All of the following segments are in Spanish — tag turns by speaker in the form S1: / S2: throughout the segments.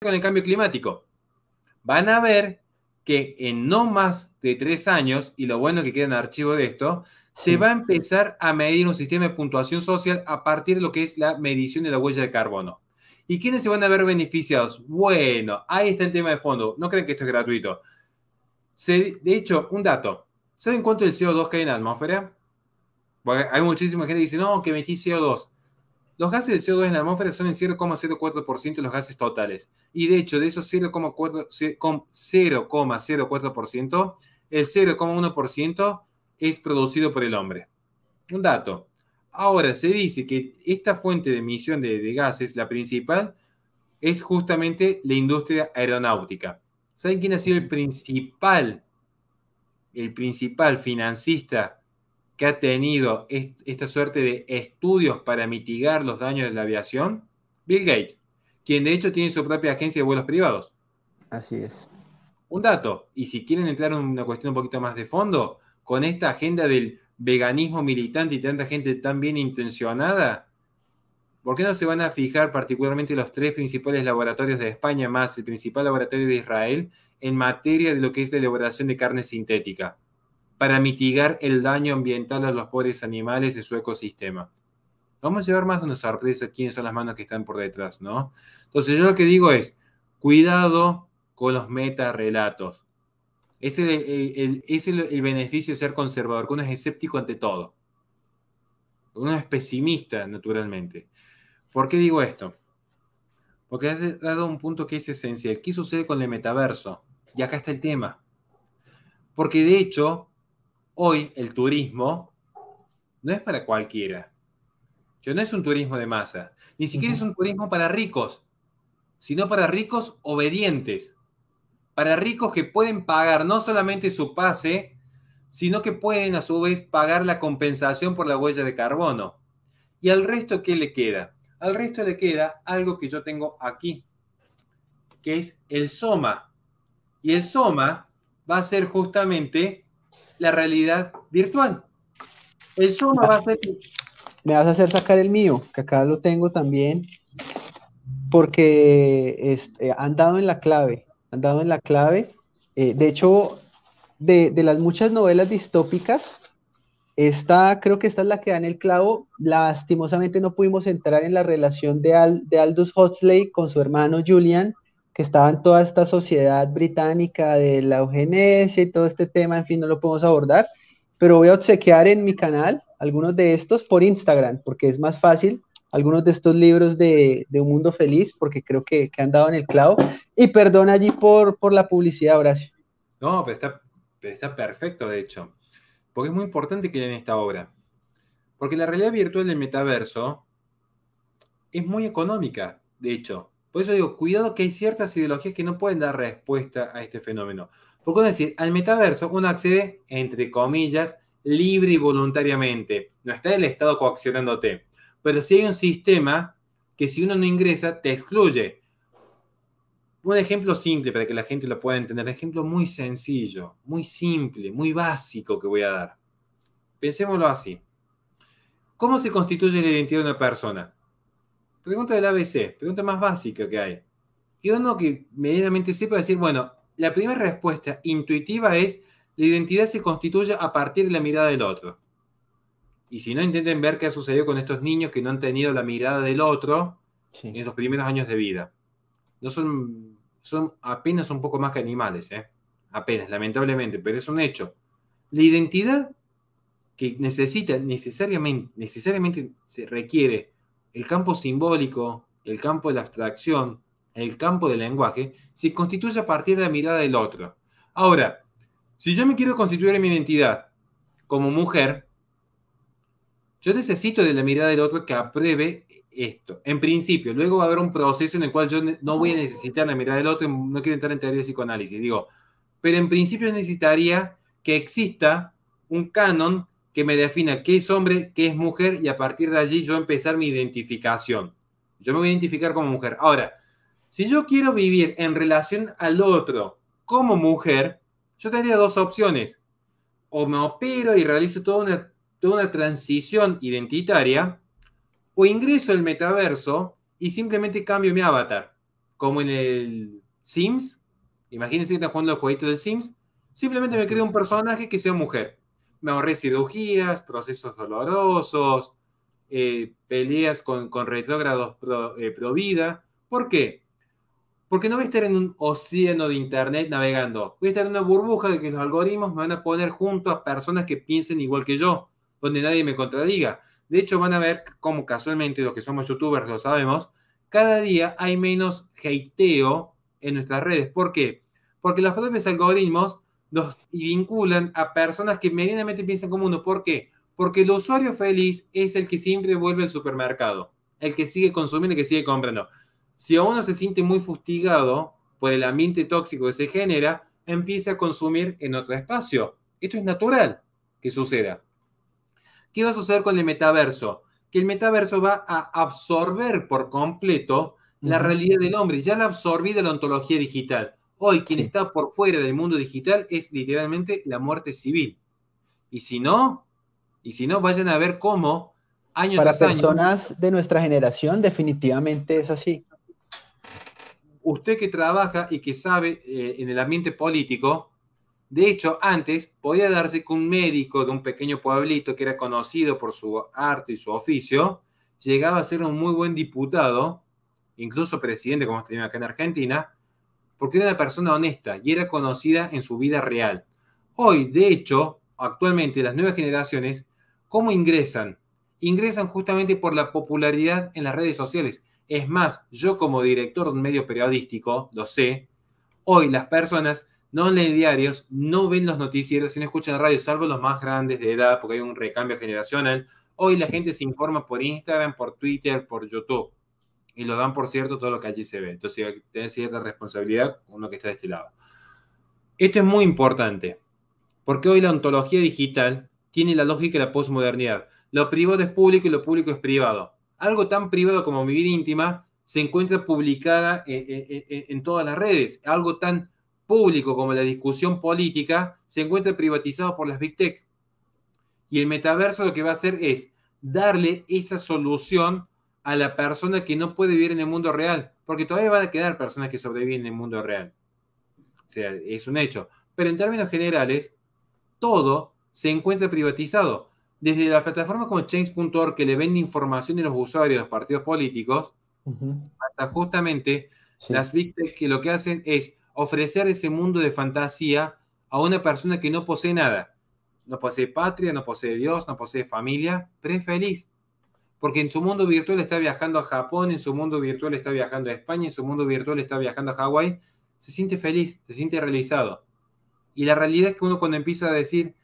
S1: con el cambio climático? Van a ver que en no más de tres años, y lo bueno que queda en archivo de esto, se va a empezar a medir un sistema de puntuación social a partir de lo que es la medición de la huella de carbono. ¿Y quiénes se van a ver beneficiados? Bueno, ahí está el tema de fondo. No crean que esto es gratuito. de hecho, un dato. ¿Saben cuánto el CO2 que hay en la atmósfera? hay muchísima gente que dice, no, que metí CO2. Los gases de CO2 en la atmósfera son el 0,04% de los gases totales. Y de hecho, de esos 0,04%, el 0,1% es producido por el hombre. Un dato. Ahora, se dice que esta fuente de emisión de, gases, la principal, es justamente la industria aeronáutica. ¿Saben quién ha sido el principal, el principal financista que ha tenido esta suerte de estudios para mitigar los daños de la aviación? Bill Gates, quien de hecho tiene su propia agencia de vuelos privados. Así es. Un dato, y si quieren entrar en una cuestión un poquito más de fondo, con esta agenda del veganismo militante y tanta gente tan bien intencionada, ¿por qué no se van a fijar particularmente los tres principales laboratorios de España más el principal laboratorio de Israel en materia de lo que es la elaboración de carne sintética? para mitigar el daño ambiental a los pobres animales de su ecosistema. Vamos a llevar más de una sorpresa quiénes son las manos que están por detrás, ¿no? Entonces yo lo que digo es, cuidado con los metarrelatos. relatos es el beneficio de ser conservador, que uno es escéptico ante todo. Uno es pesimista, naturalmente. ¿Por qué digo esto? Porque has dado un punto que es esencial. ¿Qué sucede con el metaverso? Y acá está el tema. Porque de hecho, hoy el turismo no es para cualquiera. Yo no es un turismo de masa, ni siquiera es un turismo para ricos, sino para ricos obedientes, para ricos que pueden pagar no solamente su pase, sino que pueden a su vez pagar la compensación por la huella de carbono. ¿Y al resto qué le queda? Al resto le queda algo que yo tengo aquí, que es el SOMA. Y el SOMA va a ser justamente la realidad virtual. Eso me va a hacer...
S2: Me vas a hacer sacar el mío, que acá lo tengo también, porque este, han dado en la clave, han dado en la clave. Eh, de hecho, de, las muchas novelas distópicas, esta, creo que esta es la que da en el clavo. Lastimosamente no pudimos entrar en la relación de, Al, de Aldous Huxley con su hermano Julian, que estaba en toda esta sociedad británica de la eugenesia y todo este tema, en fin, no lo podemos abordar, pero voy a obsequiar en mi canal algunos de estos por Instagram, porque es más fácil, algunos de estos libros de, Un Mundo Feliz, porque creo que, que, han dado en el clavo, y perdón allí por, por la publicidad, Horacio.
S1: No, pero está, perfecto, de hecho, porque es muy importante que lean esta obra, porque la realidad virtual del metaverso es muy económica, de hecho, por eso digo, cuidado que hay ciertas ideologías que no pueden dar respuesta a este fenómeno. Porque uno decir, al metaverso uno accede, entre comillas, libre y voluntariamente. No está el Estado coaccionándote. Pero si hay un sistema que si uno no ingresa, te excluye. Un ejemplo simple para que la gente lo pueda entender, un ejemplo muy sencillo, muy simple, muy básico que voy a dar. Pensémoslo así. ¿Cómo se constituye la identidad de una persona? pregunta del ABC, pregunta más básica que hay. Y uno que medianamente sepa decir, bueno, la primera respuesta intuitiva es, la identidad se constituye a partir de la mirada del otro. Y si no, intenten ver qué ha sucedido con estos niños que no han tenido la mirada del otro en los primeros años de vida. No son, son apenas un poco más que animales, ¿eh? apenas, lamentablemente, pero es un hecho. La identidad que necesita necesariamente, necesariamente se requiere el campo simbólico, el campo de la abstracción, el campo del lenguaje, se constituye a partir de la mirada del otro. Ahora, si yo me quiero constituir en mi identidad como mujer, yo necesito de la mirada del otro que apruebe esto. En principio, luego va a haber un proceso en el cual yo no voy a necesitar la mirada del otro, no quiero entrar en teoría de psicoanálisis, digo, pero en principio necesitaría que exista un canon que me defina qué es hombre, qué es mujer y a partir de allí yo empezar mi identificación. Yo me voy a identificar como mujer. Ahora, si yo quiero vivir en relación al otro como mujer, yo tendría dos opciones. O me opero y realizo toda una, transición identitaria, o ingreso al metaverso y simplemente cambio mi avatar. Como en el Sims, imagínense que están jugando el jueguito del Sims, simplemente me creo un personaje que sea mujer me ahorré cirugías, procesos dolorosos, eh, peleas con, con retrógrados eh, pro, vida. ¿Por qué? Porque no voy a estar en un océano de internet navegando. Voy a estar en una burbuja de que los algoritmos me van a poner junto a personas que piensen igual que yo, donde nadie me contradiga. De hecho, van a ver como casualmente los que somos youtubers lo sabemos, cada día hay menos hateo en nuestras redes. ¿Por qué? Porque los propios algoritmos y vinculan a personas que medianamente piensan como uno. ¿Por qué? Porque el usuario feliz es el que siempre vuelve al supermercado, el que sigue consumiendo, el que sigue comprando. Si uno se siente muy fustigado por el ambiente tóxico que se genera, empieza a consumir en otro espacio. Esto es natural que suceda. ¿Qué va a suceder con el metaverso? Que el metaverso va a absorber por completo la realidad del hombre. Ya la de la ontología digital. Hoy quien está por fuera del mundo digital es literalmente la muerte civil. Y si no, y si no, vayan a ver cómo años Para personas
S2: de nuestra generación definitivamente es así.
S1: Usted que trabaja y que sabe eh, en el ambiente político, de hecho, antes podía darse que un médico de un pequeño pueblito que era conocido por su arte y su oficio, llegaba a ser un muy buen diputado, incluso presidente como hemos tenido acá en Argentina, porque era una persona honesta y era conocida en su vida real. Hoy, de hecho, actualmente las nuevas generaciones, ¿cómo ingresan? Ingresan justamente por la popularidad en las redes sociales. Es más, yo como director de un medio periodístico, lo sé, hoy las personas no leen diarios, no ven los noticieros y no escuchan radio, salvo los más grandes de edad, porque hay un recambio generacional. Hoy la gente se informa por Instagram, por Twitter, por YouTube y lo dan por cierto todo lo que allí se ve. Entonces hay que tener cierta responsabilidad con que está de este lado. Esto es muy importante, porque hoy la ontología digital tiene la lógica de la posmodernidad. Lo privado es público y lo público es privado. Algo tan privado como mi vida íntima se encuentra publicada en, en todas las redes. Algo tan público como la discusión política se encuentra privatizado por las Big Tech. Y el metaverso lo que va a hacer es darle esa solución a la persona que no puede vivir en el mundo real, porque todavía van a quedar personas que sobreviven en el mundo real. O sea, es un hecho. Pero en términos generales, todo se encuentra privatizado. Desde las plataformas como Change.org que le venden información de los usuarios de los partidos políticos, hasta justamente las víctimas que lo que hacen es ofrecer ese mundo de fantasía a una persona que no posee nada. No posee patria, no posee Dios, no posee familia, pero feliz porque en su mundo virtual está viajando a Japón, en su mundo virtual está viajando a España, en su mundo virtual está viajando a Hawái, se siente feliz, se siente realizado. Y la realidad es que uno cuando empieza a decir,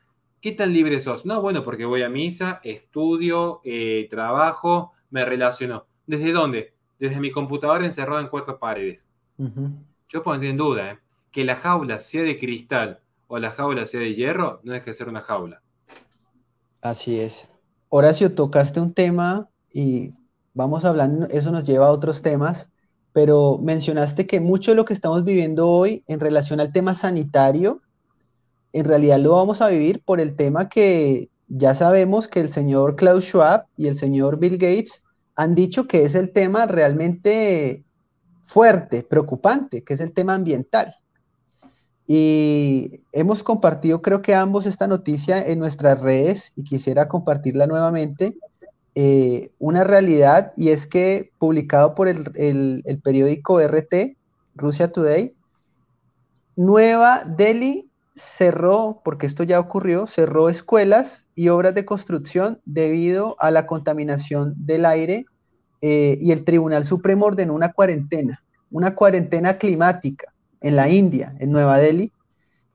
S1: ¿qué tan libre sos? No, bueno, porque voy a misa, estudio, eh, trabajo, me relaciono. ¿Desde dónde? Desde mi computadora encerrada en cuatro paredes. Yo pondría en duda ¿eh? que la jaula sea de cristal o la jaula sea de hierro, no es que ser una jaula.
S2: Así es. Horacio, tocaste un tema y vamos hablando, eso nos lleva a otros temas, pero mencionaste que mucho de lo que estamos viviendo hoy en relación al tema sanitario, en realidad lo vamos a vivir por el tema que ya sabemos que el señor Klaus Schwab y el señor Bill Gates han dicho que es el tema realmente fuerte, preocupante, que es el tema ambiental. Y hemos compartido, creo que ambos, esta noticia en nuestras redes y quisiera compartirla nuevamente. Eh, una realidad y es que publicado por el, el, periódico RT, Rusia Today, Nueva Delhi cerró, porque esto ya ocurrió, cerró escuelas y obras de construcción debido a la contaminación del aire eh, y el Tribunal Supremo ordenó una cuarentena, una cuarentena climática en la India, en Nueva Delhi,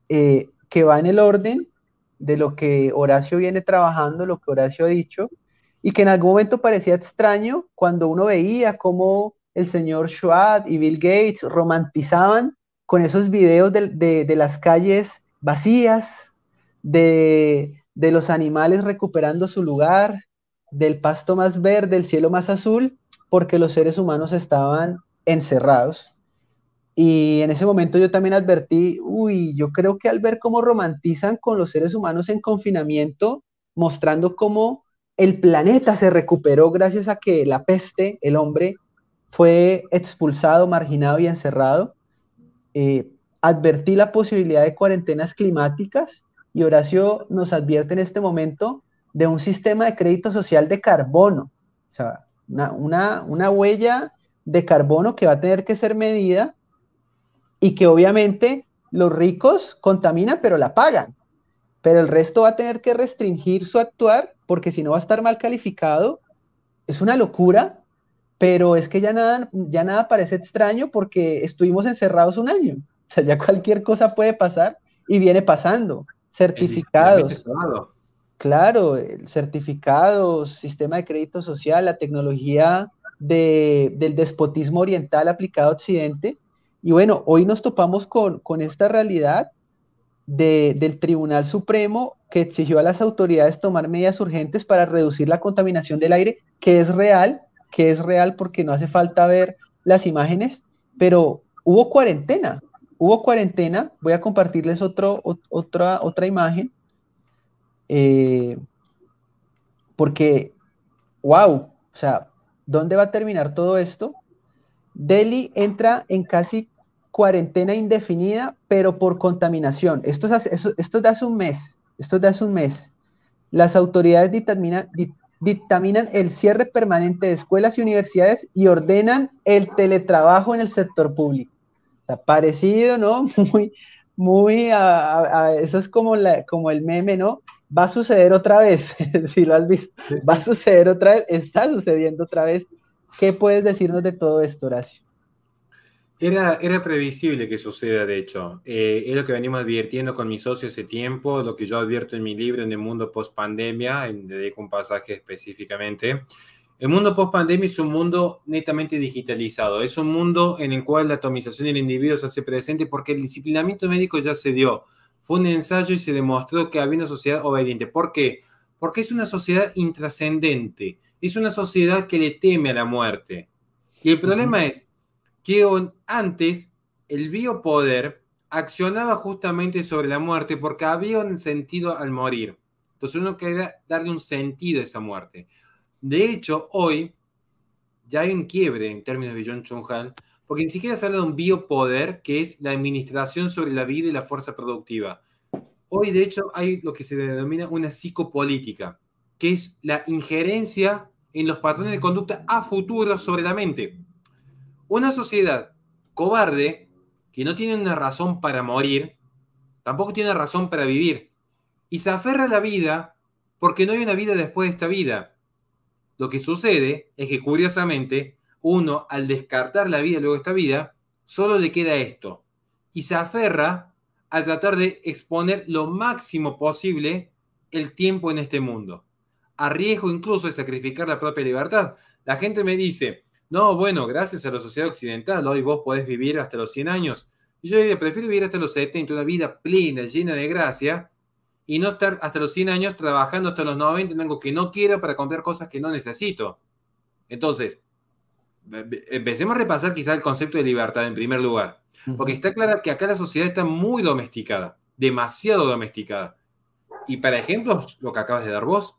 S2: eh, que va en el orden de lo que Horacio viene trabajando, lo que Horacio ha dicho, y que en algún momento parecía extraño cuando uno veía cómo el señor Schwab y Bill Gates romantizaban con esos videos de, las calles vacías, de, de los animales recuperando su lugar, del pasto más verde, del cielo más azul, porque los seres humanos estaban encerrados y en ese momento yo también advertí, uy, yo creo que al ver cómo romantizan con los seres humanos en confinamiento, mostrando cómo el planeta se recuperó gracias a que la peste, el hombre, fue expulsado, marginado y encerrado. Eh, advertí la posibilidad de cuarentenas climáticas y Horacio nos advierte en este momento de un sistema de crédito social de carbono, o sea, una, una huella de carbono que va a tener que ser medida y que obviamente los ricos contaminan pero la pagan, pero el resto va a tener que restringir su actuar porque si no va a estar mal calificado. Es una locura, pero es que ya nada, ya nada parece extraño porque estuvimos encerrados un año. O sea, ya cualquier cosa puede pasar y viene pasando. Certificados. Claro, el certificado sistema de crédito social, la tecnología del despotismo oriental aplicado a Occidente, y bueno, hoy nos topamos con, esta realidad del Tribunal Supremo que exigió a las autoridades tomar medidas urgentes para reducir la contaminación del aire, que es real, que es real porque no hace falta ver las imágenes, pero hubo cuarentena, hubo cuarentena. Voy a compartirles otra, otra imagen, eh, porque, wow, o sea, ¿dónde va a terminar todo esto? Delhi entra en casi cuarentena indefinida, pero por contaminación. Esto es, esto, esto de hace un mes. Esto es de hace un mes. Las autoridades dictaminan, dictaminan el cierre permanente de escuelas y universidades y ordenan el teletrabajo en el sector público. Está parecido, ¿no? Muy, muy, a, eso es como, la, como el meme, ¿no? Va a suceder otra vez, si lo has visto, va a suceder otra vez, está sucediendo otra vez ¿Qué puedes decirnos de todo esto, Horacio?
S1: Era, era previsible que suceda, de hecho. Eh, es lo que venimos advirtiendo con mis socios hace tiempo, lo que yo advierto en mi libro En el mundo post pandemia, en dedico un pasaje específicamente. El mundo post pandemia es un mundo netamente digitalizado. Es un mundo en el cual la atomización del individuo se hace presente porque el disciplinamiento médico ya se dio. Fue un ensayo y se demostró que había una sociedad obediente. ¿Por qué? Porque es una sociedad intrascendente es una sociedad que le teme a la muerte. Y el problema es que antes el biopoder accionaba justamente sobre la muerte porque había un sentido al morir. Entonces uno quería darle un sentido a esa muerte. De hecho, hoy ya hay un quiebre en términos de John Chung Han, porque ni siquiera se habla de un biopoder, que es la administración sobre la vida y la fuerza productiva. Hoy, de hecho, hay lo que se denomina una psicopolítica que es la injerencia en los patrones de conducta a futuro sobre la mente. Una sociedad cobarde, que no tiene una razón para morir, tampoco tiene razón para vivir, y se aferra a la vida porque no hay una vida después de esta vida. Lo que sucede es que curiosamente, uno al descartar la vida luego de esta vida, solo le queda esto, y se aferra al tratar de exponer lo máximo posible el tiempo en este mundo arriesgo incluso de sacrificar la propia libertad. La gente me dice, no, bueno, gracias a la sociedad occidental, hoy vos podés vivir hasta los 100 años. Y yo diría, prefiero vivir hasta los 70, una vida plena, llena de gracia, y no estar hasta los 100 años trabajando hasta los 90 en algo que no quiero para comprar cosas que no necesito. Entonces, empecemos a repasar quizá el concepto de libertad en primer lugar, porque está claro que acá la sociedad está muy domesticada, demasiado domesticada. Y para ejemplos, lo que acabas de dar vos,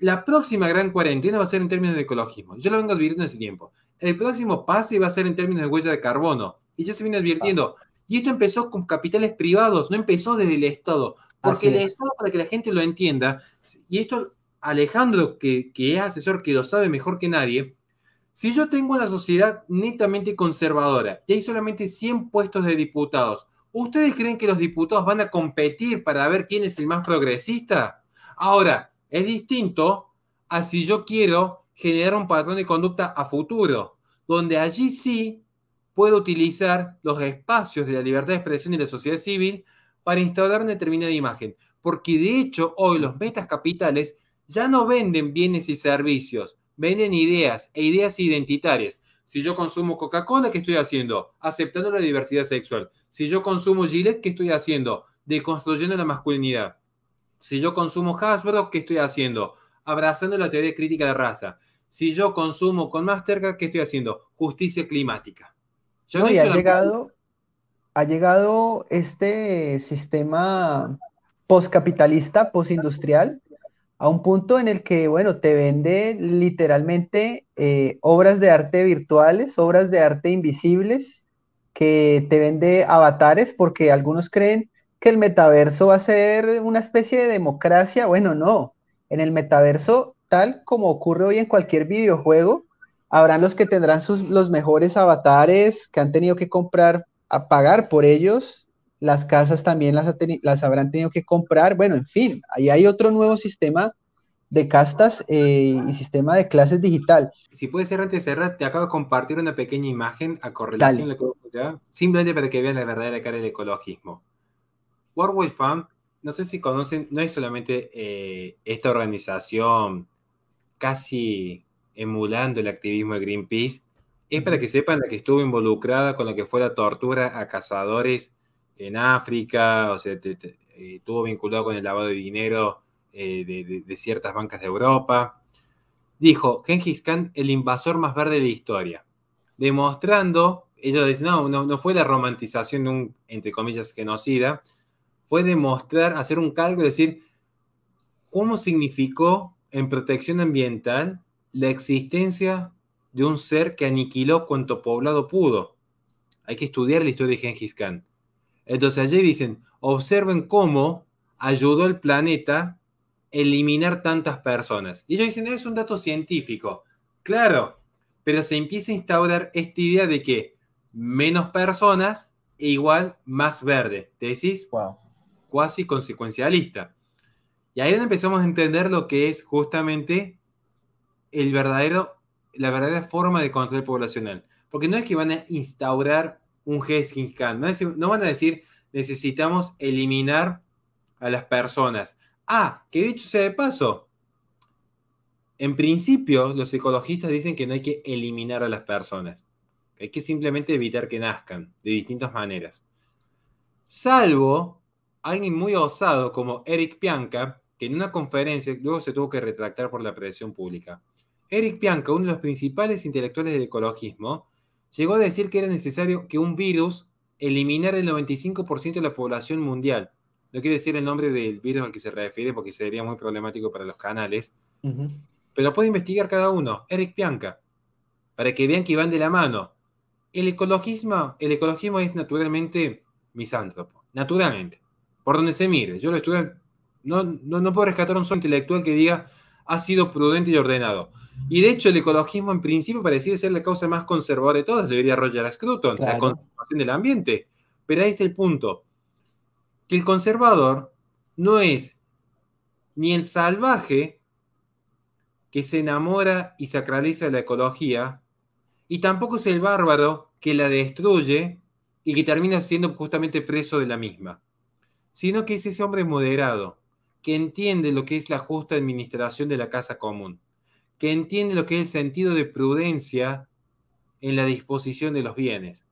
S1: la próxima gran cuarentena va a ser en términos de ecologismo. Yo lo vengo advirtiendo ese tiempo. El próximo pase va a ser en términos de huella de carbono. Y ya se viene advirtiendo. Y esto empezó con capitales privados, no empezó desde el Estado. Porque el Estado, para que la gente lo entienda, y esto Alejandro, que, que es asesor, que lo sabe mejor que nadie, si yo tengo una sociedad netamente conservadora y hay solamente 100 puestos de diputados, ¿ustedes creen que los diputados van a competir para ver quién es el más progresista? Ahora, es distinto a si yo quiero generar un patrón de conducta a futuro, donde allí sí puedo utilizar los espacios de la libertad de expresión y la sociedad civil para instaurar una determinada imagen. Porque de hecho hoy los metas capitales ya no venden bienes y servicios, venden ideas e ideas identitarias. Si yo consumo Coca-Cola, ¿qué estoy haciendo? Aceptando la diversidad sexual. Si yo consumo Gillette, ¿qué estoy haciendo? Deconstruyendo la masculinidad. Si yo consumo Hasbro, ¿qué estoy haciendo? Abrazando la teoría crítica de raza. Si yo consumo con Mastercard, ¿qué estoy haciendo? Justicia climática.
S2: Ya ha llegado, ha llegado este sistema postcapitalista, postindustrial, a un punto en el que, bueno, te vende literalmente eh, obras de arte virtuales, obras de arte invisibles, que te vende avatares, porque algunos creen que el metaverso va a ser una especie de democracia. Bueno, no. En el metaverso, tal como ocurre hoy en cualquier videojuego, habrán los que tendrán sus, los mejores avatares, que han tenido que comprar, a pagar por ellos. Las casas también las, las habrán tenido que comprar. Bueno, en fin, ahí hay otro nuevo sistema de castas eh, y sistema de clases digital.
S1: Si puede ser antes cerrar, te acabo de compartir una pequeña imagen a correlación, simplemente para que vean la verdadera cara del ecologismo. Wide Fund, no sé si conocen, no es solamente eh, esta organización casi emulando el activismo de Greenpeace, es para que sepan la que estuvo involucrada con lo que fue la tortura a cazadores en África, o sea, estuvo vinculado con el lavado de dinero eh, de, ciertas bancas de Europa. Dijo Genghis Khan, el invasor más verde de la historia, demostrando, ellos dicen, no, no fue la romantización de un, entre comillas, genocida, fue demostrar, hacer un cálculo, decir, ¿cómo significó en protección ambiental la existencia de un ser que aniquiló cuanto poblado pudo? Hay que estudiar la historia de Genghis Khan. Entonces allí dicen, observen cómo ayudó el planeta eliminar tantas personas. Y ellos dicen, es un dato científico. Claro, pero se empieza a instaurar esta idea de que menos personas igual más verde. ¿Te decís? Wow cuasi consecuencialista. Y ahí empezamos a entender lo que es justamente el verdadero, la verdadera forma de control poblacional. Porque no es que van a instaurar un heskin Khan, no, van a decir necesitamos eliminar a las personas. Ah, que dicho sea de paso, en principio los ecologistas dicen que no hay que eliminar a las personas, hay que simplemente evitar que nazcan de distintas maneras. Salvo alguien muy osado como Eric Pianca, que en una conferencia luego se tuvo que retractar por la presión pública. Eric Pianca, uno de los principales intelectuales del ecologismo, llegó a decir que era necesario que un virus eliminara el 95% de la población mundial. No quiere decir el nombre del virus al que se refiere porque sería muy problemático para los canales. Pero puede investigar cada uno, Eric Pianca, para que vean que van de la mano. El ecologismo, el ecologismo es naturalmente misántropo, naturalmente por donde se mire. Yo lo estudié, no, no, puedo rescatar un solo intelectual que diga ha sido prudente y ordenado. Y de hecho, el ecologismo en principio parecía ser la causa más conservadora de todas, debería diría Roger Scruton, la conservación del ambiente. Pero ahí está el punto: que el conservador no es ni el salvaje que se enamora y sacraliza la ecología, y tampoco es el bárbaro que la destruye y que termina siendo justamente preso de la misma sino que es ese hombre moderado, que entiende lo que es la justa administración de la casa común, que entiende lo que es el sentido de prudencia en la disposición de los bienes.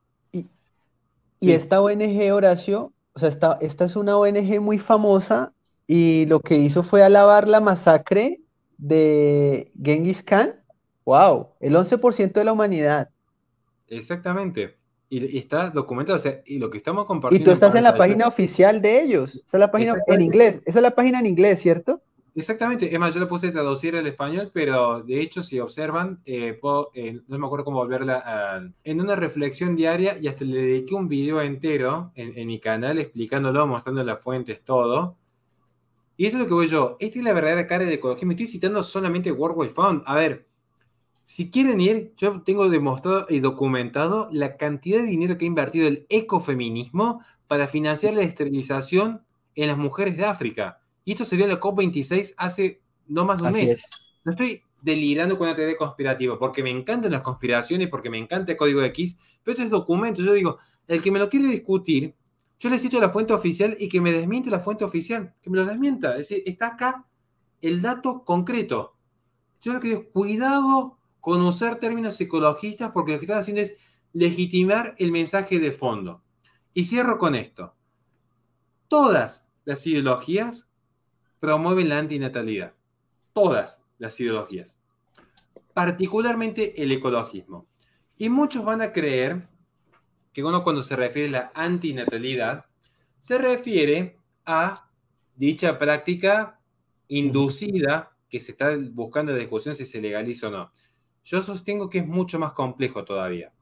S2: Y, esta ONG, Horacio, o sea, esta, esta es una ONG muy famosa y lo que hizo fue alabar la masacre de Genghis Khan. ¡Wow! El 11% de la humanidad.
S1: Exactamente. Y, está documentado, o sea, y lo que estamos compartiendo. Y tú estás en la página
S2: oficial de ellos, o la página en inglés, esa es la página en inglés, ¿cierto?
S1: Exactamente, es más, yo la puse a traducir al español, pero de hecho, si observan, eh, eh, no me acuerdo cómo volverla a... En una reflexión diaria, y hasta le dediqué un video entero en, mi canal explicándolo, mostrando las fuentes, todo. Y esto es lo que voy yo, esta es la verdadera cara de ecología, me estoy citando solamente World Wide Fund, a ver, si quieren ir, yo tengo demostrado y documentado la cantidad de dinero que ha invertido el ecofeminismo para financiar la esterilización en las mujeres de África. Y esto sería en la COP26 hace no más de un mes. No estoy delirando con la teoría conspirativa, porque me encantan las conspiraciones, porque me encanta el código X, pero esto es documento. Yo digo, el que me lo quiere discutir, yo le cito la fuente oficial y que me desmiente la fuente oficial, que me lo desmienta. Es decir, está acá el dato concreto. Yo lo que digo, es cuidado Conocer términos psicologistas porque lo que están haciendo es legitimar el mensaje de fondo. Y cierro con esto. Todas las ideologías promueven la antinatalidad. Todas las ideologías. Particularmente el ecologismo. Y muchos van a creer que uno cuando se refiere a la antinatalidad se refiere a dicha práctica inducida que se está buscando la discusión si se legaliza o no. Yo sostengo que es mucho más complejo todavía.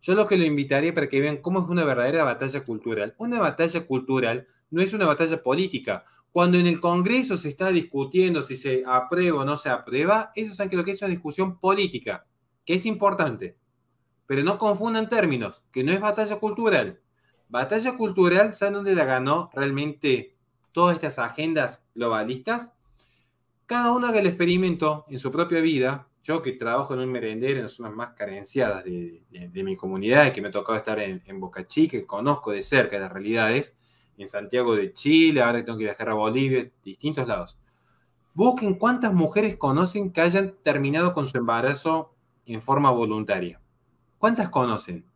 S1: Yo lo que lo invitaría para que vean cómo es una verdadera batalla cultural. Una batalla cultural no es una batalla política. Cuando en el Congreso se está discutiendo si se aprueba o no se aprueba, eso es lo que es una discusión política, que es importante. Pero no confundan términos, que no es batalla cultural. Batalla cultural, ¿saben dónde la ganó realmente todas estas agendas globalistas? Cada uno haga el experimento en su propia vida yo que trabajo en un merendero en las zonas más carenciadas de, mi comunidad, que me ha tocado estar en, Boca Chica, que conozco de cerca las realidades, en Santiago de Chile, ahora tengo que viajar a Bolivia, distintos lados. Busquen cuántas mujeres conocen que hayan terminado con su embarazo en forma voluntaria. ¿Cuántas conocen?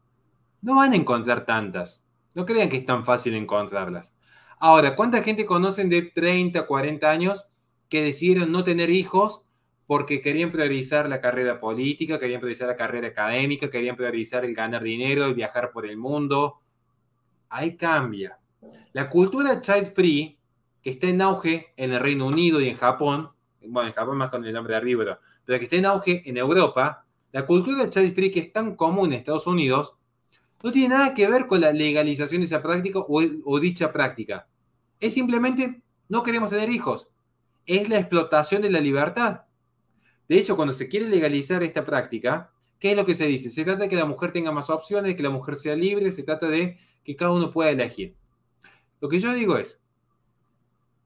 S1: No van a encontrar tantas. No crean que es tan fácil encontrarlas. Ahora, ¿cuánta gente conocen de 30, 40 años que decidieron no tener hijos porque querían priorizar la carrera política, querían priorizar la carrera académica, querían priorizar el ganar dinero, el viajar por el mundo. Ahí cambia. La cultura child free, que está en auge en el Reino Unido y en Japón, bueno, en Japón más con el nombre de arriba, pero, que está en auge en Europa, la cultura child free que es tan común en Estados Unidos, no tiene nada que ver con la legalización de esa práctica o dicha práctica. Es simplemente no queremos tener hijos. Es la explotación de la libertad de hecho, cuando se quiere legalizar esta práctica, ¿qué es lo que se dice? Se trata de que la mujer tenga más opciones, que la mujer sea libre, se trata de que cada uno pueda elegir. Lo que yo digo es,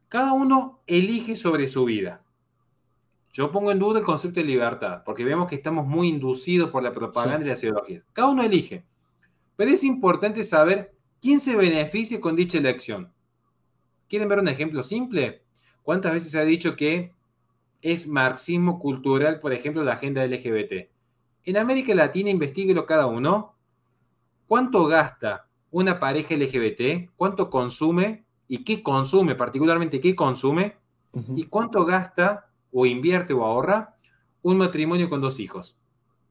S1: cada uno elige sobre su vida. Yo pongo en duda el concepto de libertad, porque vemos que estamos muy inducidos por la propaganda y las ideologías. Cada uno elige. Pero es importante saber quién se beneficia con dicha elección. ¿Quieren ver un ejemplo simple? ¿Cuántas veces se ha dicho que es marxismo cultural, por ejemplo, la agenda LGBT. En América Latina, investiguelo cada uno. ¿Cuánto gasta una pareja LGBT? ¿Cuánto consume? ¿Y qué consume? Particularmente, ¿qué consume? ¿Y cuánto gasta o invierte o ahorra un matrimonio con dos hijos?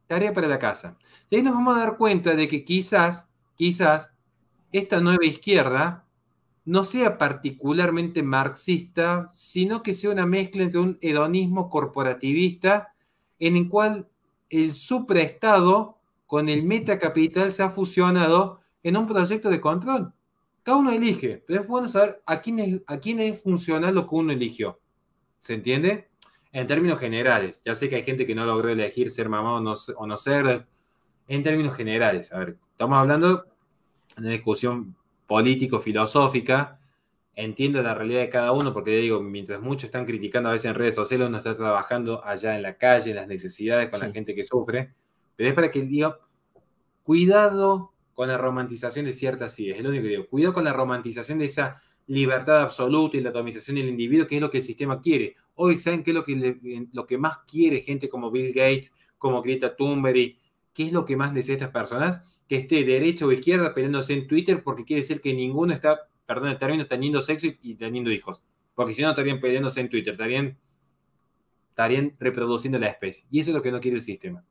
S1: Tarea para la casa. Y ahí nos vamos a dar cuenta de que quizás, quizás, esta nueva izquierda no sea particularmente marxista, sino que sea una mezcla entre un hedonismo corporativista en el cual el supraestado con el metacapital se ha fusionado en un proyecto de control. Cada uno elige, pero es bueno saber a quién es, a quién es funcional lo que uno eligió. ¿Se entiende? En términos generales, ya sé que hay gente que no logró elegir ser mamá o no, o no ser, en términos generales, a ver, estamos hablando de una discusión político-filosófica. Entiendo la realidad de cada uno, porque digo, mientras muchos están criticando a veces en redes sociales, uno está trabajando allá en la calle, en las necesidades con la gente que sufre. Pero es para que día, cuidado con la romantización de ciertas ideas, es lo único que digo, cuidado con la romantización de esa libertad absoluta y la atomización del individuo, que es lo que el sistema quiere. Hoy, ¿saben qué es lo que, lo que más quiere gente como Bill Gates, como Greta Thunberg? ¿Qué es lo que más desea estas personas? que esté derecha o izquierda peleándose en Twitter porque quiere decir que ninguno está, perdón el término, teniendo sexo y teniendo hijos. Porque si no, estarían peleándose en Twitter, estarían, estarían reproduciendo la especie. Y eso es lo que no quiere el sistema.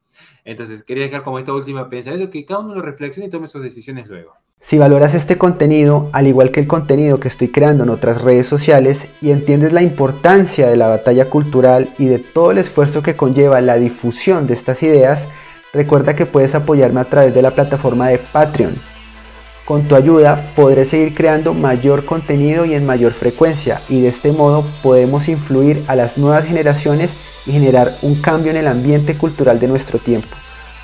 S1: Entonces, quería dejar como esta última pensamiento que cada uno lo reflexione y tome sus decisiones luego.
S2: Si valoras este contenido, al igual que el contenido que estoy creando en otras redes sociales, y entiendes la importancia de la batalla cultural y de todo el esfuerzo que conlleva la difusión de estas ideas, Recuerda que puedes apoyarme a través de la plataforma de Patreon. Con tu ayuda podré seguir creando mayor contenido y en mayor frecuencia y de este modo podemos influir a las nuevas generaciones y generar un cambio en el ambiente cultural de nuestro tiempo.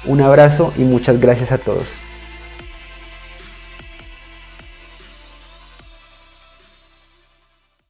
S2: Un abrazo y muchas gracias a todos.